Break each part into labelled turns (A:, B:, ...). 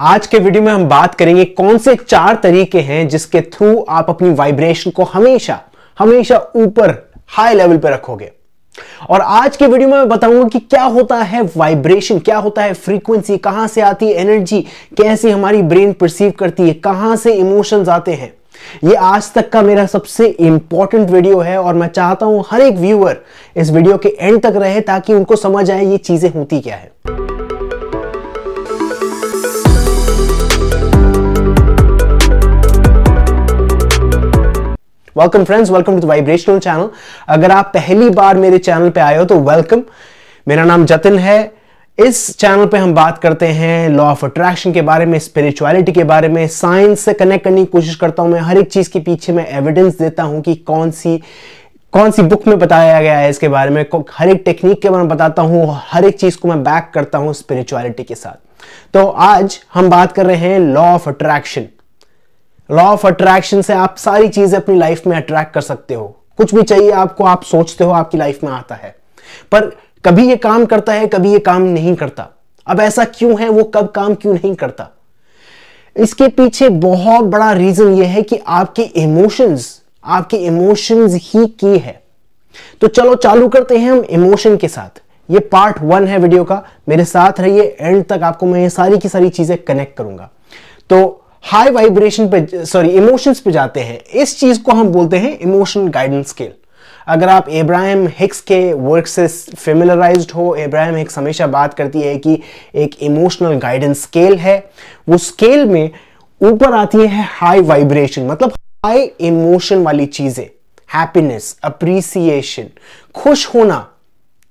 A: आज के वीडियो में हम बात करेंगे कौन से चार तरीके हैं जिसके थ्रू आप अपनी वाइब्रेशन को हमेशा हमेशा ऊपर हाई लेवल पर रखोगे और आज के वीडियो में मैं बताऊंगा कि क्या होता है वाइब्रेशन क्या होता है फ्रीक्वेंसी कहां से आती है एनर्जी कैसे हमारी ब्रेन परसीव करती है कहां से इमोशंस आते हैं ये आज तक का मेरा सबसे इंपॉर्टेंट वीडियो है और मैं चाहता हूं हर एक व्यूअर इस वीडियो के एंड तक रहे ताकि उनको समझ आए ये चीजें होती क्या है welcome friends welcome to vibrational channel अगर आप पहली बार मेरे चैनल पे आए हो तो वेलकम मेरा नाम जतिन है इस चैनल पे हम बात करते हैं लॉ ऑफ अट्रैक्शन के बारे में स्पिरिचुअलिटी के बारे में साइंस से कनेक्ट करने की कोशिश करता हूं मैं हर एक चीज के पीछे मैं एविडेंस देता हूं कि कौन सी कौन सी बुक में बताया गया है इसके बारे में हर एक टेक्निक के बारे में बताता हूँ हर एक चीज़ को मैं बैक करता हूँ स्पिरिचुअलिटी के साथ तो आज हम बात कर रहे हैं law of attraction law of attraction से आप सारी चीजें अपनी लाइफ में अट्रैक्ट कर सकते हो कुछ भी चाहिए आपको आप सोचते हो आपकी लाइफ में आता है पर कभी ये काम करता है कभी ये काम नहीं करता अब ऐसा क्यों है वो कब काम क्यों नहीं करता इसके पीछे बहुत बड़ा रीजन ये है कि आपके इमोशंस आपके इमोशंस ही की है तो चलो चालू करते हैं हम इमोशन के साथ ये पार्ट वन है वीडियो का मेरे साथ रहिए एंड तक आपको मैं ये सारी की सारी चीजें कनेक्ट करूंगा तो हाई वाइब्रेशन पे सॉरी इमोशंस पे जाते हैं इस चीज को हम बोलते हैं इमोशन गाइडेंस स्केल अगर आप एब्राहम हिक्स के वर्क से फेमिलराइज हो एब्राहम हिक्स हमेशा बात करती है कि एक इमोशनल गाइडेंस स्केल है वो स्केल में ऊपर आती है हाई वाइब्रेशन मतलब हाई इमोशन वाली चीजें हैप्पीनेस अप्रिसिएशन खुश होना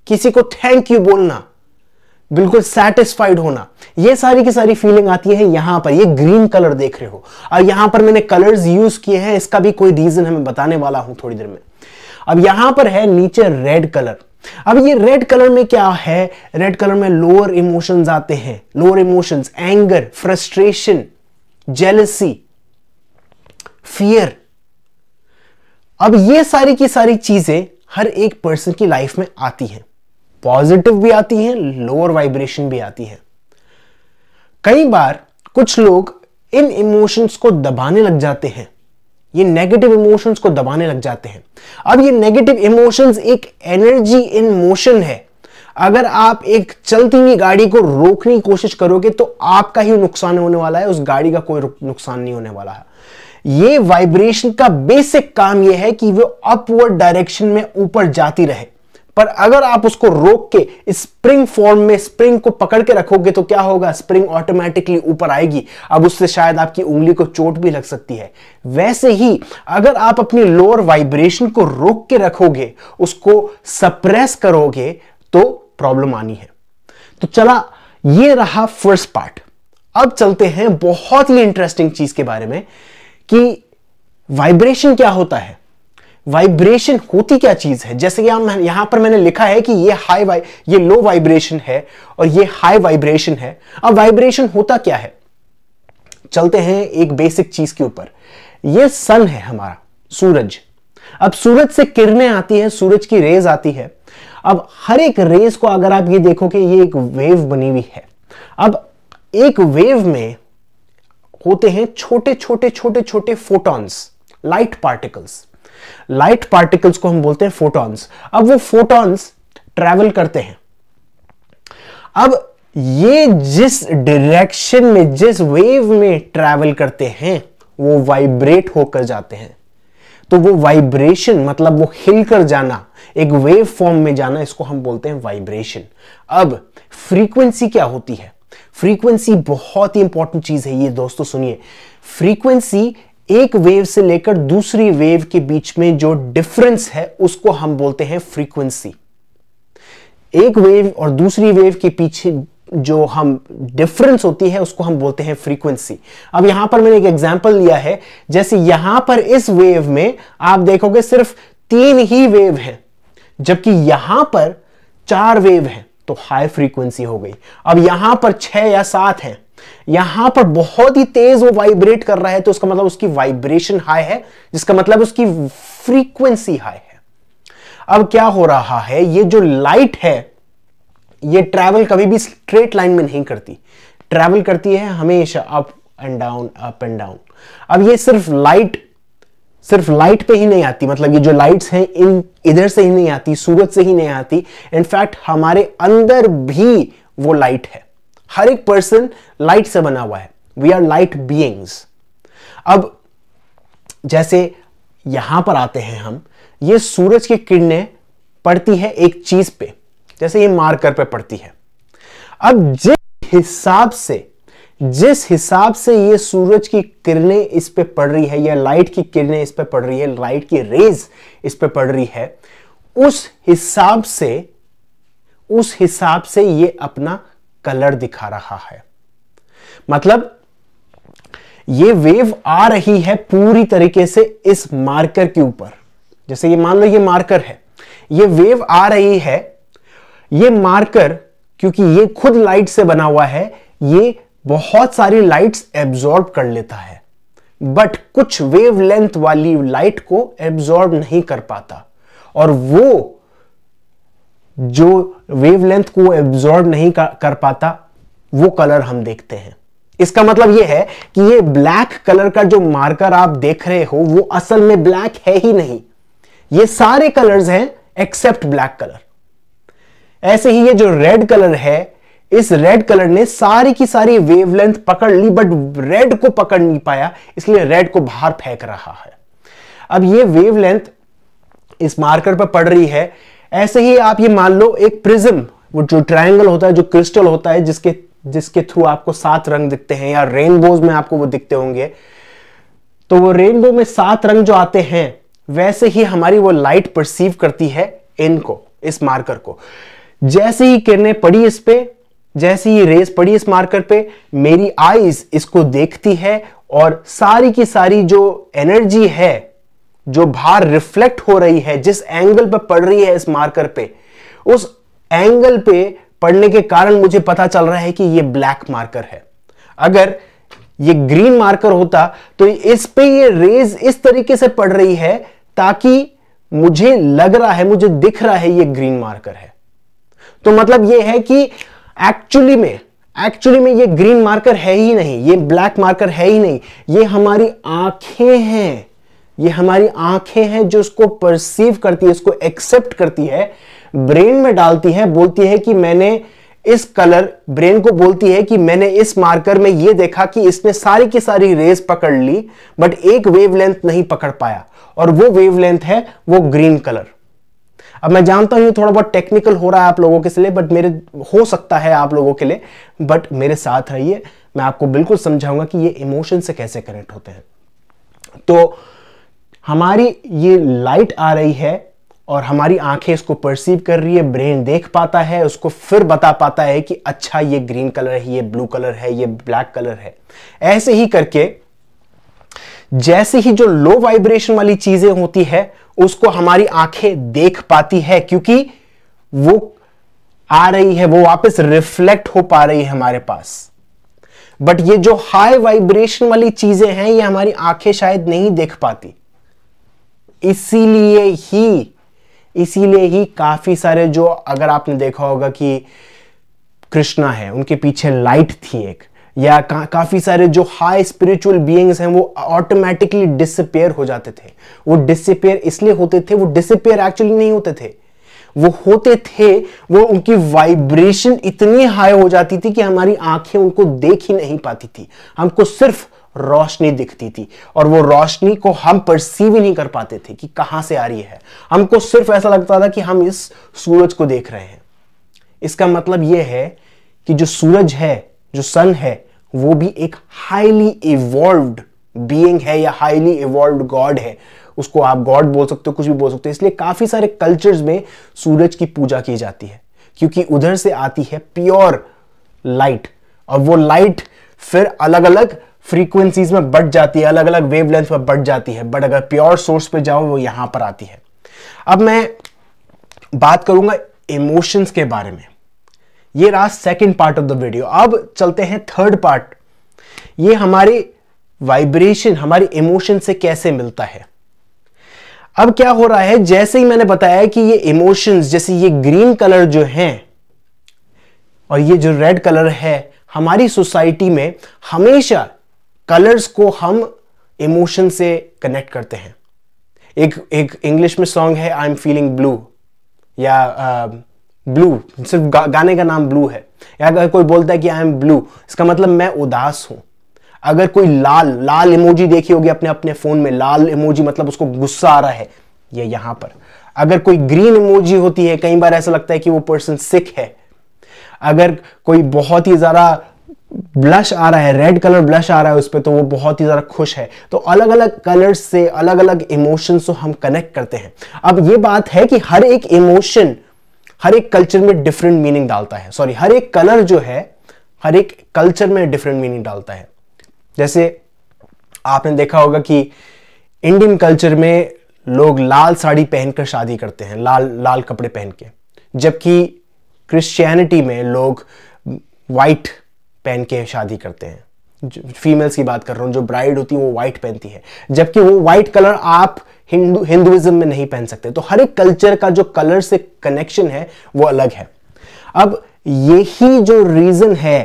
A: किसी को थैंक यू बोलना बिल्कुल सेटिस्फाइड होना ये सारी की सारी फीलिंग आती है यहां पर ये ग्रीन कलर देख रहे हो और यहां पर मैंने कलर्स यूज किए हैं इसका भी कोई रीजन है मैं बताने वाला हूं थोड़ी देर में अब यहां पर है नीचे रेड कलर अब ये रेड कलर में क्या है रेड कलर में लोअर इमोशंस आते हैं lower emotions anger frustration jealousy fear अब ये सारी की सारी चीजें हर एक पर्सन की लाइफ में आती हैं पॉजिटिव भी आती है लोअर वाइब्रेशन भी आती है कई बार कुछ लोग इन इमोशंस को दबाने लग जाते हैं ये नेगेटिव इमोशंस को दबाने लग जाते हैं अब ये नेगेटिव इमोशंस एक एनर्जी इन मोशन है अगर आप एक चलती हुई गाड़ी को रोकने की कोशिश करोगे तो आपका ही नुकसान होने वाला है उस गाड़ी का कोई नुकसान नहीं होने वाला है ये वाइब्रेशन का बेसिक काम यह है कि वो अपवर्ड डायरेक्शन में ऊपर जाती रहे पर अगर आप उसको रोक के स्प्रिंग फॉर्म में स्प्रिंग को पकड़ के रखोगे तो क्या होगा स्प्रिंग ऑटोमेटिकली ऊपर आएगी अब उससे शायद आपकी उंगली को चोट भी लग सकती है वैसे ही अगर आप अपनी लोअर वाइब्रेशन को रोक के रखोगे उसको सप्रेस करोगे तो प्रॉब्लम आनी है तो चला ये रहा फर्स्ट पार्ट अब चलते हैं बहुत ही इंटरेस्टिंग चीज के बारे में कि वाइब्रेशन क्या होता है वाइब्रेशन होती क्या चीज है जैसे कि हम यहां पर मैंने लिखा है कि ये हाई वाई ये लो वाइब्रेशन है और ये हाई वाइब्रेशन है अब वाइब्रेशन होता क्या है चलते हैं एक बेसिक चीज के ऊपर ये सन है हमारा सूरज अब सूरज से किरणें आती है सूरज की रेज आती है अब हर एक रेज को अगर आप ये देखो कि ये एक वेव बनी हुई है अब एक वेव में होते हैं छोटे छोटे छोटे छोटे photons light particles light particles को हम बोलते हैं फोटॉन्स अब वो फोटॉन्स ट्रेवल करते हैं अब ये जिस डायरेक्शन में जिस वेव में ट्रेवल करते हैं वो वाइब्रेट होकर जाते हैं तो वो वाइब्रेशन मतलब वो हिलकर जाना एक वेव फॉर्म में जाना इसको हम बोलते हैं वाइब्रेशन अब फ्रीक्वेंसी क्या होती है फ्रीक्वेंसी बहुत ही इंपॉर्टेंट चीज है ये दोस्तों सुनिए फ्रीक्वेंसी एक वेव से लेकर दूसरी वेव के बीच में जो डिफरेंस है उसको हम बोलते हैं फ्रीक्वेंसी एक वेव और दूसरी वेव के पीछे जो हम डिफरेंस होती है उसको हम बोलते हैं फ्रीक्वेंसी अब यहां पर मैंने एक एग्जांपल लिया है जैसे यहां पर इस वेव में आप देखोगे सिर्फ तीन ही वेव हैं जबकि यहां पर चार वेव हैं तो हाई फ्रीक्वेंसी हो गई अब यहां पर छह या सात हैं यहां पर बहुत ही तेज वो वाइब्रेट कर रहा है तो उसका मतलब उसकी वाइब्रेशन हाई है जिसका मतलब उसकी फ्रीक्वेंसी हाई है अब क्या हो रहा है ये जो लाइट है ये ट्रैवल कभी भी स्ट्रेट लाइन में नहीं करती ट्रैवल करती है हमेशा up and down up and down अब ये सिर्फ लाइट सिर्फ लाइट पे ही नहीं आती मतलब ये जो लाइट्स हैं इन इधर से ही नहीं आती सूरज से ही नहीं आती इनफैक्ट हमारे अंदर भी वो लाइट है हर एक पर्सन लाइट से बना हुआ है वी आर लाइट बीइंग्स अब जैसे यहां पर आते हैं हम ये सूरज की किरणें पड़ती है एक चीज पे जैसे ये मार्कर पे पड़ती है अब जिस हिसाब से जिस हिसाब से ये सूरज की किरणें इस पे पड़ रही है या लाइट की किरणें इस पे पड़ रही है लाइट की रेज इस पे पड़ रही है उस हिसाब से उस हिसाब से ये अपना कलर दिखा रहा है मतलब ये वेव आ रही है पूरी तरीके से इस मार्कर के ऊपर जैसे ये मान लो ये मार्कर है ये वेव आ रही है ये मार्कर क्योंकि ये खुद लाइट से बना हुआ है ये बहुत सारी लाइट्स एब्जॉर्ब कर लेता है बट कुछ वेव लेंथ वाली लाइट को एब्जॉर्ब नहीं कर पाता और वो जो वेवलेंथ को एब्जॉर्ब नहीं कर पाता वो कलर हम देखते हैं इसका मतलब यह है कि ये ब्लैक कलर का जो मार्कर आप देख रहे हो वो असल में ब्लैक है ही नहीं ये सारे कलर्स हैं एक्सेप्ट ब्लैक कलर ऐसे ही ये जो रेड कलर है इस रेड कलर ने सारी की सारी वेवलेंथ पकड़ ली बट रेड को पकड़ नहीं पाया इसलिए रेड को बाहर फेंक रहा है अब ये वेवलेंथ इस मार्कर पर पड़ रही है ऐसे ही आप ये मान लो एक प्रिज्म वो जो ट्रायंगल होता है जो क्रिस्टल होता है जिसके जिसके थ्रू आपको सात रंग दिखते हैं या रेनबोज में आपको वो दिखते होंगे तो वो रेनबो में सात रंग जो आते हैं वैसे ही हमारी वो लाइट परसीव करती है इनको इस मार्कर को जैसे ही किरणें पड़ी इस पे जैसे ही रेस पड़ी इस मार्कर पे मेरी आईज इसको देखती है और सारी की सारी जो एनर्जी है जो भार रिफ्लेक्ट हो रही है जिस एंगल पर पड़ रही है इस मार्कर पे उस एंगल पे पड़ने के कारण मुझे पता चल रहा है कि ये ब्लैक मार्कर है अगर ये ग्रीन मार्कर होता तो इस पे ये रेज इस तरीके से पड़ रही है ताकि मुझे लग रहा है मुझे दिख रहा है ये ग्रीन मार्कर है तो मतलब ये है कि एक्चुअली में एक्चुअली में ये ग्रीन मार्कर है ही नहीं ये ब्लैक मार्कर है ही नहीं ये हमारी आंखें हैं ये हमारी आंखें हैं जो उसको परसीव करती है उसको एक्सेप्ट करती है ब्रेन में डालती है बोलती है कि मैंने इस कलर ब्रेन को बोलती है कि मैंने इस मार्कर में यह देखा कि इसने सारी की सारी रेज पकड़ ली बट एक वेवलेंथ नहीं पकड़ पाया और वो वेवलेंथ है वो ग्रीन कलर अब मैं जानता हूं थोड़ा बहुत टेक्निकल हो रहा है आप लोगों के लिए बट मेरे हो सकता है आप लोगों के लिए बट मेरे साथ रहिए मैं आपको बिल्कुल समझाऊंगा कि ये इमोशन से कैसे कनेक्ट होते हैं तो हमारी ये लाइट आ रही है और हमारी आंखें इसको परसीव कर रही है ब्रेन देख पाता है उसको फिर बता पाता है कि अच्छा ये ग्रीन कलर है ये ब्लू कलर है ये ब्लैक कलर है ऐसे ही करके जैसे ही जो लो वाइब्रेशन वाली चीजें होती है उसको हमारी आंखें देख पाती है क्योंकि वो आ रही है वो वापस रिफ्लेक्ट हो पा रही है हमारे पास बट ये जो हाई वाइब्रेशन वाली चीजें हैं ये हमारी आंखें शायद नहीं देख पाती इसीलिए ही इसीलिए ही काफ़ी सारे जो अगर आपने देखा होगा कि कृष्णा है उनके पीछे लाइट थी एक या का, काफ़ी सारे जो हाई स्पिरिचुअल बीइंग्स हैं वो ऑटोमेटिकली डिसअपेयर हो जाते थे वो डिसअपेयर इसलिए होते थे वो डिसअपेयर एक्चुअली नहीं होते थे वो होते थे वो उनकी वाइब्रेशन इतनी हाई हो जाती थी कि हमारी आंखें उनको देख ही नहीं पाती थी हमको सिर्फ रोशनी दिखती थी और वो रोशनी को हम परसीव ही नहीं कर पाते थे कि कहां से आ रही है हमको सिर्फ ऐसा लगता था कि हम इस सूरज को देख रहे हैं इसका मतलब यह है कि जो सूरज है जो सन है वो भी एक हाईली इवॉल्व्ड बीइंग है या हाईली इवॉल्व गॉड है उसको आप गॉड बोल सकते हो कुछ भी बोल सकते हो इसलिए काफ़ी सारे कल्चर्स में सूरज की पूजा की जाती है क्योंकि उधर से आती है प्योर लाइट और वो लाइट फिर अलग अलग फ्रीक्वेंसीज में बढ़ जाती है अलग अलग वेवलेंथ में बढ़ जाती है बट अगर प्योर सोर्स पे जाओ वो यहां पर आती है अब मैं बात करूंगा इमोशंस के बारे में ये रहा second part of the video अब चलते हैं थर्ड पार्ट ये हमारी वाइब्रेशन हमारी इमोशन से कैसे मिलता है अब क्या हो रहा है जैसे ही मैंने बताया कि ये इमोशंस जैसे ये ग्रीन कलर जो है और ये जो रेड कलर है हमारी सोसाइटी में हमेशा कलर्स को हम इमोशन से कनेक्ट करते हैं एक एक इंग्लिश में सॉन्ग है आई एम फीलिंग ब्लू या ब्लू uh, सिर्फ गा, गाने का नाम ब्लू है या अगर कोई बोलता है कि आई एम ब्लू इसका मतलब मैं उदास हूं अगर कोई लाल लाल इमोजी देखी होगी अपने अपने फ़ोन में लाल इमोजी मतलब उसको गुस्सा आ रहा है ये यहां पर अगर कोई ग्रीन इमोजी होती है कई बार ऐसा लगता है कि वो पर्सन सिक है अगर कोई बहुत ही ज़्यादा ब्लश आ रहा है रेड कलर ब्लश आ रहा है उस पर तो वो बहुत ही ज़्यादा खुश है तो अलग अलग कलर्स से अलग अलग इमोशन को हम कनेक्ट करते हैं अब ये बात है कि हर एक इमोशन हर एक कल्चर में डिफरेंट मीनिंग डालता है सॉरी हर एक कलर जो है हर एक कल्चर में डिफरेंट मीनिंग डालता है जैसे आपने देखा होगा कि इंडियन कल्चर में लोग लाल साड़ी पहनकर शादी करते हैं लाल लाल कपड़े पहन के जबकि क्रिश्चियनिटी में लोग वाइट पहन के शादी करते हैं फीमेल्स की बात कर रहा हूँ जो ब्राइड होती है वो वाइट पहनती है जबकि वो वाइट कलर आप हिंदू हिंदुइज्म में नहीं पहन सकते तो हर एक कल्चर का जो कलर से कनेक्शन है वो अलग है अब यही जो रीजन है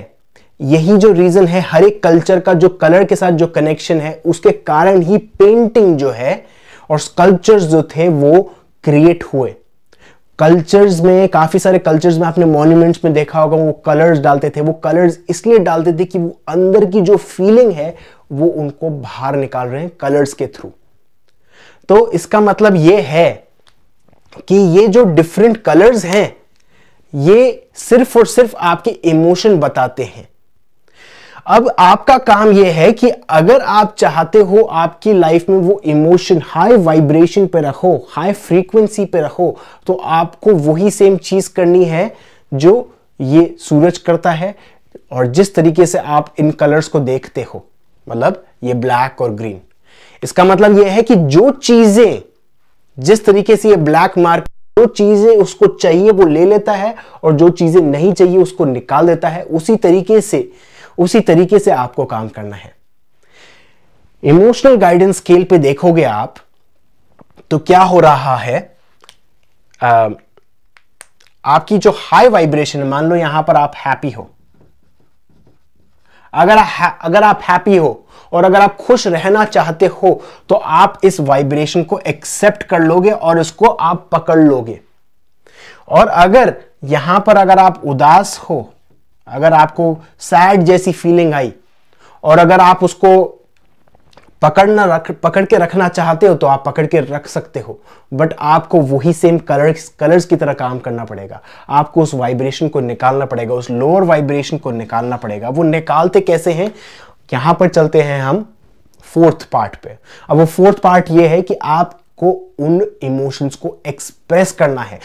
A: यही जो रीजन है हर एक कल्चर का जो कलर के साथ जो कनेक्शन है उसके कारण ही पेंटिंग जो है और स्कल्पचर्स जो थे वो क्रिएट हुए कल्चर्स में काफ़ी सारे कल्चर्स में आपने मॉन्यूमेंट्स में देखा होगा वो कलर्स डालते थे वो कलर्स इसलिए डालते थे कि वो अंदर की जो फीलिंग है वो उनको बाहर निकाल रहे हैं कलर्स के थ्रू तो इसका मतलब ये है कि ये जो डिफरेंट कलर्स हैं ये सिर्फ और सिर्फ आपके इमोशन बताते हैं अब आपका काम यह है कि अगर आप चाहते हो आपकी लाइफ में वो इमोशन हाई वाइब्रेशन पे रखो हाई फ्रीक्वेंसी पे रखो तो आपको वही सेम चीज करनी है जो ये सूरज करता है और जिस तरीके से आप इन कलर्स को देखते हो मतलब ये ब्लैक और ग्रीन इसका मतलब यह है कि जो चीजें जिस तरीके से ये ब्लैक मार्क जो चीजें उसको चाहिए वो ले लेता है और जो चीजें नहीं चाहिए उसको निकाल देता है उसी तरीके से उसी तरीके से आपको काम करना है इमोशनल गाइडेंस स्केल पे देखोगे आप तो क्या हो रहा है आ, आपकी जो हाई वाइब्रेशन मान लो यहां पर आप हैप्पी हो अगर अगर आप हैप्पी हो और अगर आप खुश रहना चाहते हो तो आप इस वाइब्रेशन को एक्सेप्ट कर लोगे और इसको आप पकड़ लोगे और अगर यहां पर अगर आप उदास हो अगर आपको सैड जैसी फीलिंग आई और अगर आप उसको पकड़ना रख पकड़ के रखना चाहते हो तो आप पकड़ के रख सकते हो बट आपको वही सेम कलर्स कलर्स की तरह काम करना पड़ेगा आपको उस वाइब्रेशन को निकालना पड़ेगा उस लोअर वाइब्रेशन को निकालना पड़ेगा वो निकालते कैसे हैं यहां पर चलते हैं हम फोर्थ पार्ट पे अब वो फोर्थ पार्ट ये है कि आपको उन इमोशंस को एक्सप्रेस करना है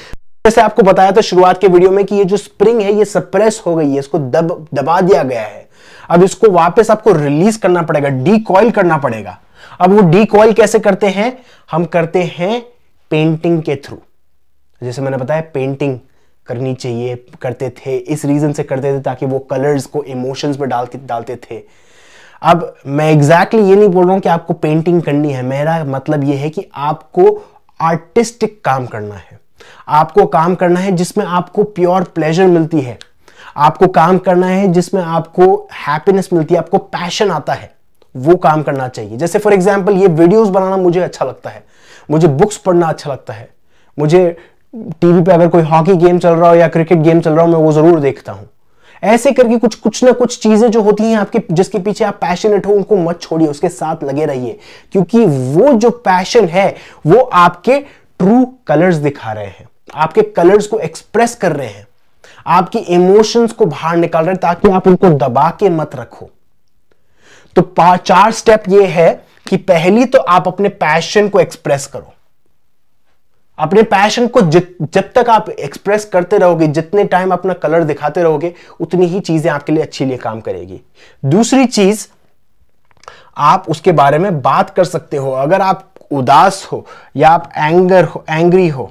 A: जैसे आपको बताया था शुरुआत के वीडियो में कि ये जो स्प्रिंग है ये सप्रेस हो गई है इसको दब दबा दिया गया है अब इसको वापस आपको रिलीज करना पड़ेगा डीकॉइल करना पड़ेगा अब वो डीकॉइल कैसे करते हैं हम करते हैं पेंटिंग के थ्रू जैसे मैंने बताया पेंटिंग करनी चाहिए करते थे इस रीजन से करते थे ताकि वो कलर्स को इमोशंस में डाल डालते थे अब मैं एग्जैक्टली exactly ये नहीं बोल रहा हूँ कि आपको पेंटिंग करनी है मेरा मतलब ये है कि आपको आर्टिस्टिक काम करना है आपको काम करना है जिसमें आपको प्योर प्लेजर मिलती है आपको काम करना है जिसमें आपको हैप्पीनेस मिलती है आपको पैशन आता है वो काम करना चाहिए जैसे फॉर एग्जाम्पल ये वीडियोज बनाना मुझे अच्छा लगता है मुझे बुक्स पढ़ना अच्छा लगता है मुझे टीवी पे अगर कोई हॉकी गेम चल रहा हो या क्रिकेट गेम चल रहा हो मैं वो जरूर देखता हूं ऐसे करके कुछ कुछ ना कुछ चीजें जो होती हैं आपके जिसके पीछे आप पैशनेट हो उनको मत छोड़िए उसके साथ लगे रहिए क्योंकि वो जो पैशन है वो आपके ट्रू कलर्स दिखा रहे हैं आपके कलर्स को एक्सप्रेस कर रहे हैं आपकी इमोशंस को बाहर निकाल रहे हैं ताकि आप उनको दबा के मत रखो तो चार स्टेप ये है कि पहली तो आप अपने पैशन को एक्सप्रेस करो अपने पैशन को जब तक आप एक्सप्रेस करते रहोगे जितने टाइम अपना कलर दिखाते रहोगे उतनी ही चीजें आपके लिए अच्छी लिए काम करेगी दूसरी चीज आप उसके बारे में बात कर सकते हो अगर आप उदास हो या आप एंगर हो एंग्री हो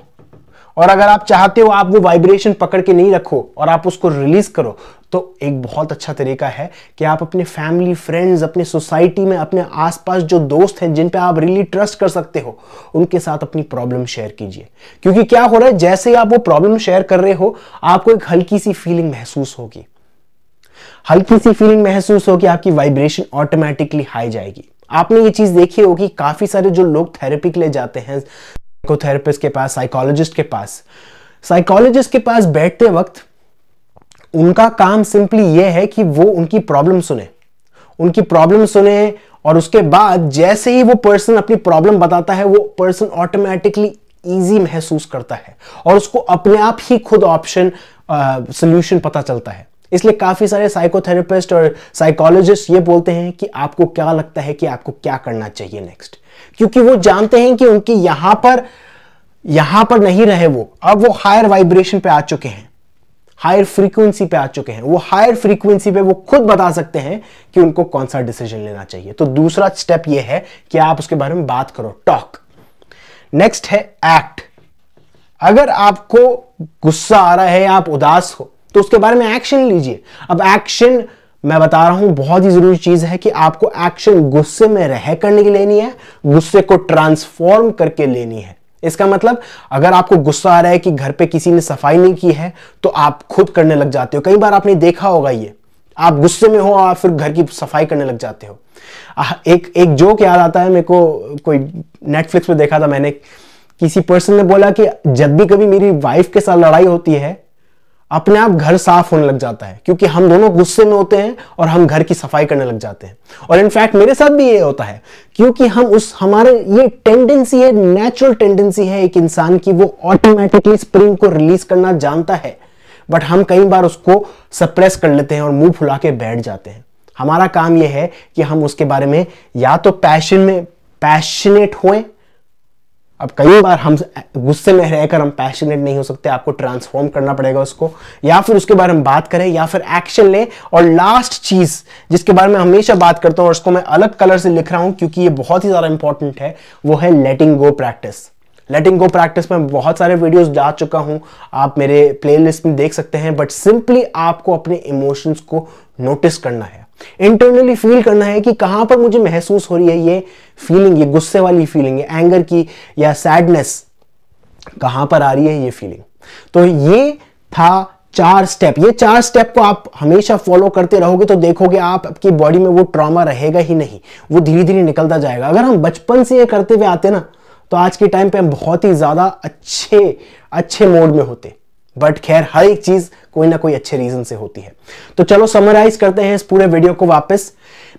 A: और अगर आप चाहते हो आप वो वाइब्रेशन पकड़ के नहीं रखो और आप उसको रिलीज करो तो एक बहुत अच्छा तरीका है कि आप अपने फैमिली फ्रेंड्स अपने सोसाइटी में अपने आसपास जो दोस्त हैं जिन पे आप रियली ट्रस्ट कर सकते हो उनके साथ अपनी प्रॉब्लम शेयर कीजिए क्योंकि क्या हो रहा है जैसे ही आप वो प्रॉब्लम शेयर कर रहे हो आपको एक हल्की सी फीलिंग महसूस होगी हल्की सी फीलिंग महसूस होगी आपकी वाइब्रेशन ऑटोमेटिकली हाई जाएगी आपने ये चीज़ देखी होगी काफ़ी सारे जो लोग थेरेपी के लिए जाते हैं साइकोथेरेपिस्ट के पास साइकोलॉजिस्ट के पास साइकोलॉजिस्ट के पास बैठते वक्त उनका काम सिंपली ये है कि वो उनकी प्रॉब्लम सुने उनकी प्रॉब्लम सुने और उसके बाद जैसे ही वो पर्सन अपनी प्रॉब्लम बताता है वो पर्सन ऑटोमेटिकली ईजी महसूस करता है और उसको अपने आप ही खुद ऑप्शन सोल्यूशन पता चलता है इसलिए काफ़ी सारे साइकोथेरेपिस्ट और साइकोलॉजिस्ट ये बोलते हैं कि आपको क्या लगता है कि आपको क्या करना चाहिए नेक्स्ट क्योंकि वो जानते हैं कि उनकी यहां पर यहां पर नहीं रहे वो अब वो हायर वाइब्रेशन पे आ चुके हैं हायर फ्रीक्वेंसी पे आ चुके हैं वो हायर फ्रीक्वेंसी पे वो खुद बता सकते हैं कि उनको कौन सा डिसीजन लेना चाहिए तो दूसरा स्टेप ये है कि आप उसके बारे में बात करो टॉक नेक्स्ट है एक्ट अगर आपको गुस्सा आ रहा है आप उदास हो तो उसके बारे में एक्शन लीजिए अब एक्शन मैं बता रहा हूं बहुत ही जरूरी चीज है कि आपको एक्शन गुस्से में रह करने की लेनी है गुस्से को ट्रांसफॉर्म करके लेनी है इसका मतलब अगर आपको गुस्सा आ रहा है कि घर पे किसी ने सफाई नहीं की है तो आप खुद करने लग जाते हो कई बार आपने देखा होगा ये आप गुस्से में हो और फिर घर की सफाई करने लग जाते हो एक एक जोक याद आता है मेरे को कोई नेटफ्लिक्स पे देखा था मैंने किसी पर्सन ने बोला कि जब भी कभी मेरी वाइफ के साथ लड़ाई होती है अपने आप घर साफ होने लग जाता है क्योंकि हम दोनों गुस्से में होते हैं और हम घर की सफाई करने लग जाते हैं और इनफैक्ट मेरे साथ भी ये होता है क्योंकि हम उस हमारे ये टेंडेंसी है नेचुरल टेंडेंसी है एक इंसान की वो ऑटोमेटिकली स्प्रिंग को रिलीज करना जानता है बट हम कई बार उसको सप्रेस कर लेते हैं और मुंह फुला के बैठ जाते हैं हमारा काम यह है कि हम उसके बारे में या तो पैशन में पैशनेट हुए अब कई बार हम गुस्से में रहकर हम पैशनेट नहीं हो सकते आपको ट्रांसफॉर्म करना पड़ेगा उसको या फिर उसके बारे में बात करें या फिर एक्शन लें और लास्ट चीज जिसके बारे में हमेशा बात करता हूं और उसको मैं अलग कलर से लिख रहा हूं क्योंकि ये बहुत ही ज्यादा इंपॉर्टेंट है वो है लेटिंग गो प्रैक्टिस लेटिंग गो प्रैक्टिस में बहुत सारे वीडियोस जा चुका हूं आप मेरे प्लेलिस्ट में देख सकते हैं बट सिंपली आपको अपने इमोशंस को नोटिस करना है इंटरनली फील करना है कि कहां पर मुझे महसूस हो रही है ये फीलिंग ये गुस्से वाली फीलिंग है एंगर की या सैडनेस कहां पर आ रही है ये फीलिंग तो ये था चार स्टेप ये चार स्टेप को आप हमेशा फॉलो करते रहोगे तो देखोगे आप आपकी बॉडी में वो ट्रॉमा रहेगा ही नहीं वो धीरे धीरे निकलता जाएगा अगर हम बचपन से ये करते हुए आते ना तो आज के टाइम पे हम बहुत ही ज़्यादा अच्छे अच्छे मोड में होते बट खैर हर एक चीज कोई ना कोई अच्छे रीजन से होती है तो चलो समराइज करते हैं इस पूरे वीडियो को वापस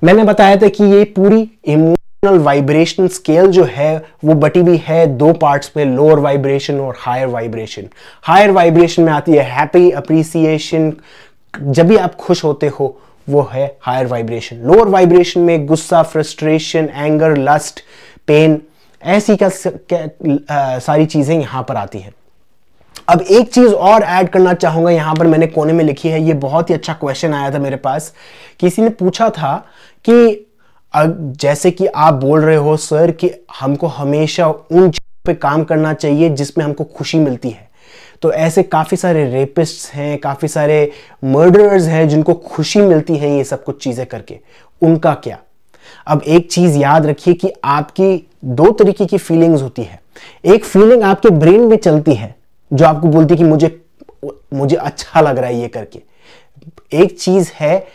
A: मैंने बताया था कि ये पूरी इमोशनल वाइब्रेशन स्केल जो है वो बटी हुई है दो पार्ट्स में लोअर वाइब्रेशन और हायर वाइब्रेशन हायर वाइब्रेशन में आती है हैप्पी अप्रिसिएशन जब भी आप खुश होते हो वो है हायर वाइब्रेशन लोअर वाइब्रेशन में गुस्सा फ्रस्ट्रेशन एंगर लस्ट पेन ऐसी का सारी चीज़ें यहां पर आती हैं अब एक चीज़ और ऐड करना चाहूंगा यहां पर मैंने कोने में लिखी है ये बहुत ही अच्छा क्वेश्चन आया था मेरे पास किसी ने पूछा था कि जैसे कि आप बोल रहे हो सर कि हमको हमेशा उन पे काम करना चाहिए जिसमें हमको खुशी मिलती है तो ऐसे काफ़ी सारे रेपिस्ट हैं काफ़ी सारे मर्डरर्स हैं जिनको खुशी मिलती है ये सब कुछ चीज़ें करके उनका क्या अब एक चीज़ याद रखिए कि आपकी दो तरीके की फीलिंग्स होती है एक फीलिंग आपके ब्रेन में चलती है जो आपको बोलती है कि मुझे मुझे अच्छा लग रहा है ये करके एक चीज़ है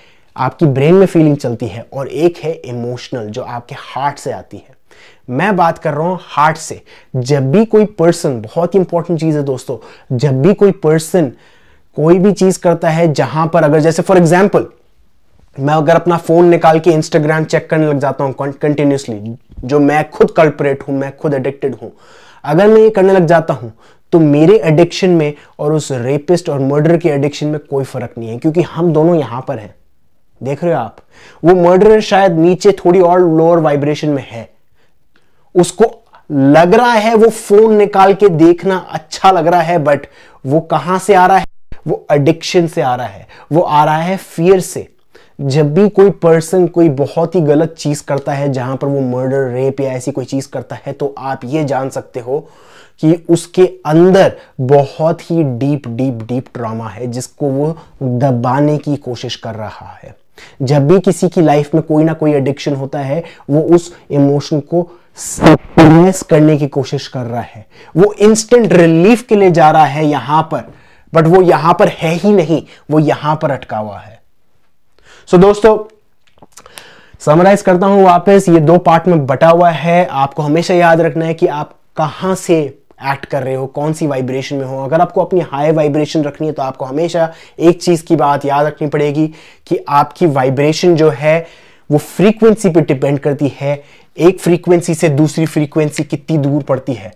A: आपकी ब्रेन में फीलिंग चलती है और एक है इमोशनल जो आपके हार्ट से आती है मैं बात कर रहा हूं हार्ट से जब भी कोई पर्सन बहुत ही इंपॉर्टेंट चीज़ है दोस्तों जब भी कोई पर्सन कोई भी चीज़ करता है जहां पर अगर जैसे फॉर एग्जाम्पल मैं अगर अपना फ़ोन निकाल के इंस्टाग्राम चेक करने लग जाता हूँ कंटिन्यूसली जो मैं खुद कल्परेट हूं मैं खुद एडिक्टेड हूं अगर मैं ये करने लग जाता हूँ तो मेरे एडिक्शन में और उस रेपिस्ट और मर्डर के एडिक्शन में कोई फर्क नहीं है क्योंकि हम दोनों यहां पर हैं देख रहे हो आप वो मर्डर शायद नीचे थोड़ी और लोअर वाइब्रेशन में है उसको लग रहा है वो फोन निकाल के देखना अच्छा लग रहा है बट वो कहां से आ रहा है वो एडिक्शन से आ रहा है वो आ रहा है फियर से जब भी कोई पर्सन कोई बहुत ही गलत चीज करता है जहां पर वो मर्डर रेप या ऐसी कोई चीज करता है तो आप ये जान सकते हो कि उसके अंदर बहुत ही डीप डीप डीप ट्रामा है जिसको वो दबाने की कोशिश कर रहा है जब भी किसी की लाइफ में कोई ना कोई एडिक्शन होता है वो उस इमोशन को सप्रेस करने की कोशिश कर रहा है वो इंस्टेंट रिलीफ के लिए जा रहा है यहां पर बट वो यहां पर है ही नहीं वो यहां पर अटका हुआ है सो so, दोस्तों समराइज करता हूं वापस ये दो पार्ट में बटा हुआ है आपको हमेशा याद रखना है कि आप कहां से एक्ट कर रहे हो कौन सी वाइब्रेशन में हो अगर आपको अपनी हाई वाइब्रेशन रखनी है तो आपको हमेशा एक चीज़ की बात याद रखनी पड़ेगी कि आपकी वाइब्रेशन जो है वो फ्रीक्वेंसी पे डिपेंड करती है एक फ्रीक्वेंसी से दूसरी फ्रीक्वेंसी कितनी दूर पड़ती है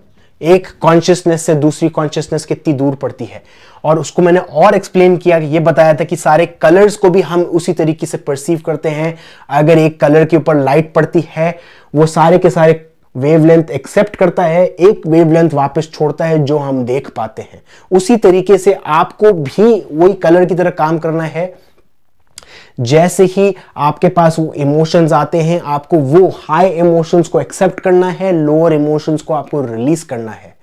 A: एक कॉन्शियसनेस से दूसरी कॉन्शियसनेस कितनी दूर पड़ती है और उसको मैंने और एक्सप्लेन किया कि ये बताया था कि सारे कलर्स को भी हम उसी तरीके से परसीव करते हैं अगर एक कलर के ऊपर लाइट पड़ती है वो सारे के सारे वेवलेंथ एक्सेप्ट करता है एक वेवलेंथ वापस छोड़ता है जो हम देख पाते हैं उसी तरीके से आपको भी वही कलर की तरह काम करना है जैसे ही आपके पास वो इमोशंस आते हैं आपको वो हाई इमोशंस को एक्सेप्ट करना है लोअर इमोशंस को आपको रिलीज करना है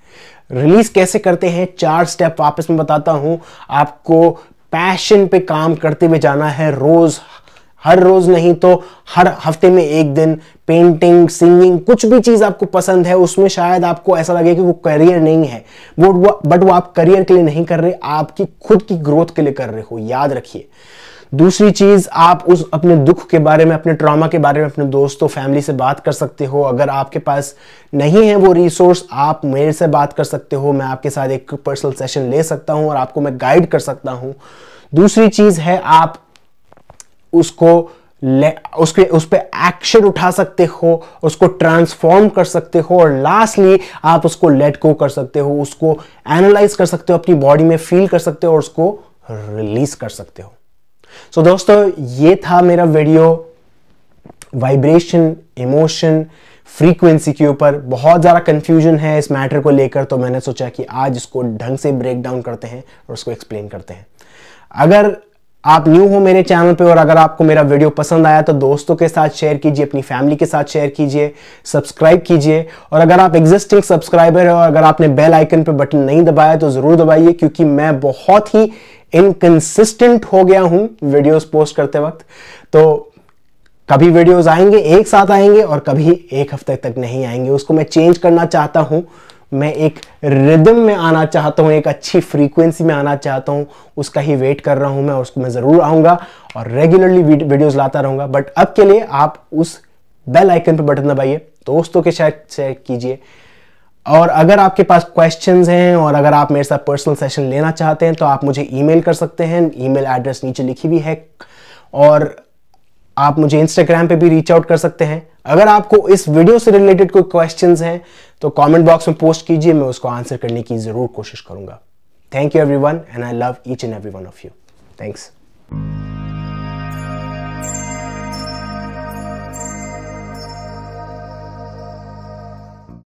A: रिलीज कैसे करते हैं चार स्टेप वापस में बताता हूं आपको पैशन पे काम करते हुए जाना है रोज हर रोज नहीं तो हर हफ्ते में एक दिन पेंटिंग सिंगिंग कुछ भी चीज़ आपको पसंद है उसमें शायद आपको ऐसा लगे कि वो करियर नहीं है वो बट वो आप करियर के लिए नहीं कर रहे आपकी खुद की ग्रोथ के लिए कर रहे हो याद रखिए दूसरी चीज़ आप उस अपने दुख के बारे में अपने ट्रॉमा के बारे में अपने दोस्तों फैमिली से बात कर सकते हो अगर आपके पास नहीं है वो रिसोर्स आप मेरे से बात कर सकते हो मैं आपके साथ एक पर्सनल सेशन ले सकता हूं और आपको मैं गाइड कर सकता हूं दूसरी चीज़ है आप उसको उसके उस पर एक्शन उठा सकते हो उसको ट्रांसफॉर्म कर सकते हो और लास्टली आप उसको लेट गो कर सकते हो उसको एनालाइज कर सकते हो अपनी बॉडी में फील कर सकते हो और उसको रिलीज कर सकते हो सो so, दोस्तों ये था मेरा वीडियो वाइब्रेशन इमोशन फ्रीक्वेंसी के ऊपर बहुत ज़्यादा कन्फ्यूजन है इस मैटर को लेकर तो मैंने सोचा कि आज इसको ढंग से ब्रेक डाउन करते हैं और उसको एक्सप्लेन करते हैं अगर आप न्यू हो मेरे चैनल पे और अगर आपको मेरा वीडियो पसंद आया तो दोस्तों के साथ शेयर कीजिए अपनी फैमिली के साथ शेयर कीजिए सब्सक्राइब कीजिए और अगर आप एग्जिस्टिंग सब्सक्राइबर है और अगर आपने बेल आइकन पे बटन नहीं दबाया तो ज़रूर दबाइए क्योंकि मैं बहुत ही इनकंसिस्टेंट हो गया हूं वीडियोस पोस्ट करते वक्त तो कभी वीडियोज आएंगे एक साथ आएंगे और कभी एक हफ्ते तक नहीं आएंगे उसको मैं चेंज करना चाहता हूं मैं एक रिदम में आना चाहता हूँ एक अच्छी फ्रीक्वेंसी में आना चाहता हूँ उसका ही वेट कर रहा हूँ मैं और उसको मैं ज़रूर आऊँगा और रेगुलरली वीडियोज़ लाता रहूँगा बट अब के लिए आप उस बेल आइकन पर बटन दबाइए दोस्तों के शायद शेयर कीजिए और अगर आपके पास क्वेश्चंस हैं और अगर आप मेरे साथ पर्सनल सेशन लेना चाहते हैं तो आप मुझे ईमेल कर सकते हैं ईमेल एड्रेस नीचे लिखी हुई है और आप मुझे इंस्टाग्राम पे भी रीच आउट कर सकते हैं अगर आपको इस वीडियो से रिलेटेड कोई क्वेश्चंस हैं तो कमेंट बॉक्स में पोस्ट कीजिए मैं उसको आंसर करने की ज़रूर कोशिश करूंगा thank you everyone and I love each and every one of you thanks